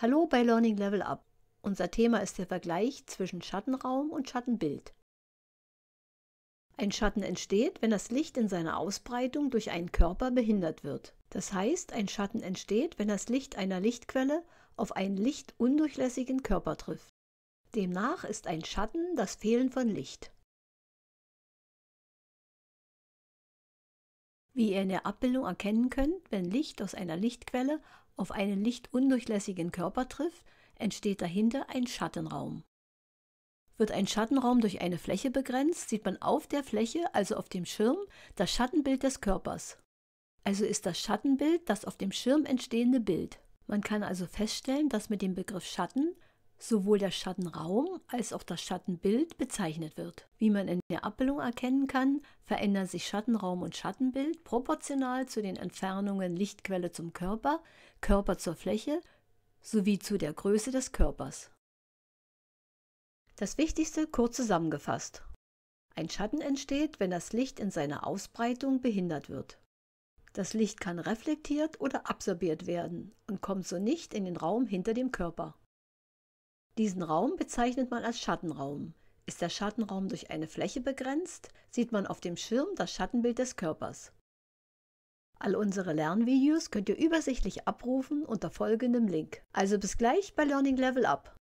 Hallo bei Learning Level Up. Unser Thema ist der Vergleich zwischen Schattenraum und Schattenbild. Ein Schatten entsteht, wenn das Licht in seiner Ausbreitung durch einen Körper behindert wird. Das heißt, ein Schatten entsteht, wenn das Licht einer Lichtquelle auf einen lichtundurchlässigen Körper trifft. Demnach ist ein Schatten das Fehlen von Licht. Wie ihr in der Abbildung erkennen könnt, wenn Licht aus einer Lichtquelle auf einen lichtundurchlässigen Körper trifft, entsteht dahinter ein Schattenraum. Wird ein Schattenraum durch eine Fläche begrenzt, sieht man auf der Fläche, also auf dem Schirm, das Schattenbild des Körpers. Also ist das Schattenbild das auf dem Schirm entstehende Bild. Man kann also feststellen, dass mit dem Begriff Schatten sowohl der Schattenraum als auch das Schattenbild bezeichnet wird. Wie man in der Abbildung erkennen kann, verändern sich Schattenraum und Schattenbild proportional zu den Entfernungen Lichtquelle zum Körper, Körper zur Fläche sowie zu der Größe des Körpers. Das Wichtigste kurz zusammengefasst. Ein Schatten entsteht, wenn das Licht in seiner Ausbreitung behindert wird. Das Licht kann reflektiert oder absorbiert werden und kommt so nicht in den Raum hinter dem Körper. Diesen Raum bezeichnet man als Schattenraum. Ist der Schattenraum durch eine Fläche begrenzt, sieht man auf dem Schirm das Schattenbild des Körpers. All unsere Lernvideos könnt ihr übersichtlich abrufen unter folgendem Link. Also bis gleich bei Learning Level Up.